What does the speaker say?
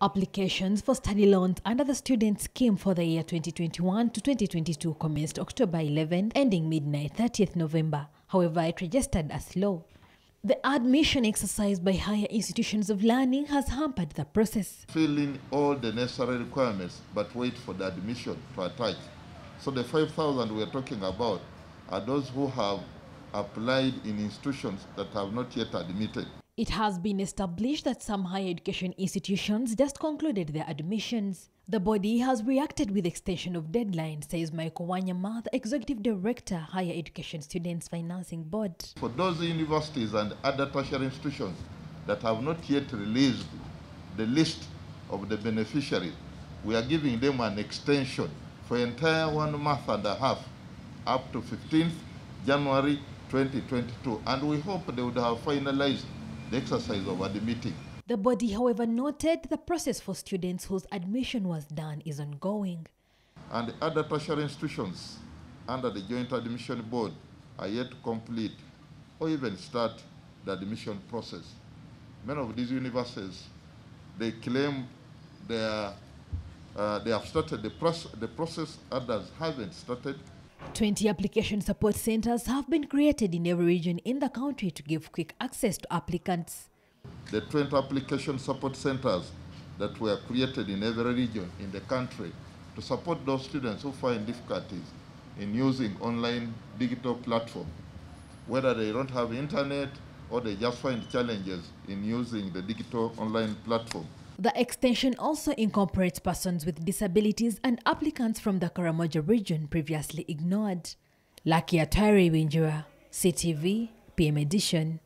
Applications for study loans under the student scheme for the year 2021 to 2022 commenced October 11, ending midnight 30th November. However, it registered as low. The admission exercise by higher institutions of learning has hampered the process. Filling all the necessary requirements but wait for the admission to attach. So the 5,000 we're talking about are those who have applied in institutions that have not yet admitted. It has been established that some higher education institutions just concluded their admissions. The body has reacted with extension of deadline, says Michael Wanyama, the Executive Director, Higher Education Students Financing Board. For those universities and other tertiary institutions that have not yet released the list of the beneficiaries, we are giving them an extension for entire one month and a half up to 15th January 2022. And we hope they would have finalized the exercise over the meeting. The body, however, noted the process for students whose admission was done is ongoing. And the other tertiary institutions under the Joint Admission Board are yet to complete or even start the admission process. Many of these universities, they claim they, are, uh, they have started the, proce the process, others haven't started. 20 application support centers have been created in every region in the country to give quick access to applicants. The 20 application support centers that were created in every region in the country to support those students who find difficulties in using online digital platform, whether they don't have internet or they just find challenges in using the digital online platform. The extension also incorporates persons with disabilities and applicants from the Karamoja region previously ignored. Lucky Atari Winjura, CTV, PM Edition.